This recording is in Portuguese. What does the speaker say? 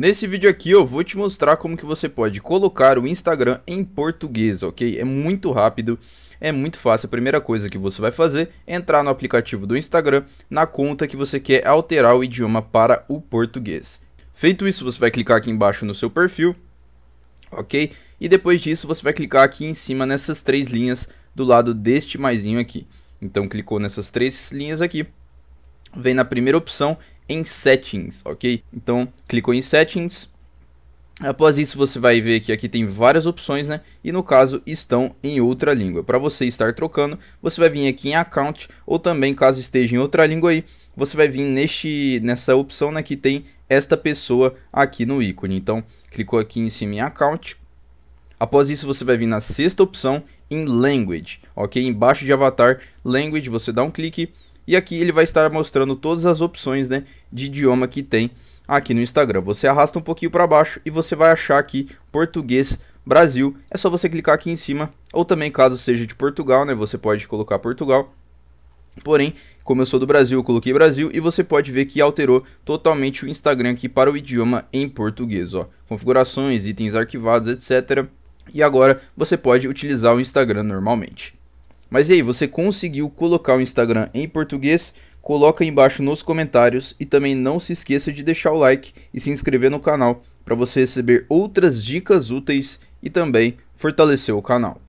Nesse vídeo aqui eu vou te mostrar como que você pode colocar o Instagram em português, ok? É muito rápido, é muito fácil. A primeira coisa que você vai fazer é entrar no aplicativo do Instagram na conta que você quer alterar o idioma para o português. Feito isso, você vai clicar aqui embaixo no seu perfil, ok? E depois disso você vai clicar aqui em cima nessas três linhas do lado deste maisinho aqui. Então clicou nessas três linhas aqui, vem na primeira opção em Settings, ok? Então, clicou em Settings. Após isso, você vai ver que aqui tem várias opções, né? E no caso, estão em outra língua. Para você estar trocando, você vai vir aqui em Account, ou também, caso esteja em outra língua aí, você vai vir neste, nessa opção né, que tem esta pessoa aqui no ícone. Então, clicou aqui em cima em Account. Após isso, você vai vir na sexta opção em Language, ok? Embaixo de Avatar, Language, você dá um clique e aqui ele vai estar mostrando todas as opções né, de idioma que tem aqui no Instagram. Você arrasta um pouquinho para baixo e você vai achar aqui português Brasil. É só você clicar aqui em cima, ou também caso seja de Portugal, né, você pode colocar Portugal. Porém, como eu sou do Brasil, eu coloquei Brasil e você pode ver que alterou totalmente o Instagram aqui para o idioma em português, ó. Configurações, itens arquivados, etc. E agora você pode utilizar o Instagram normalmente. Mas e aí, você conseguiu colocar o Instagram em português? Coloca aí embaixo nos comentários e também não se esqueça de deixar o like e se inscrever no canal para você receber outras dicas úteis e também fortalecer o canal.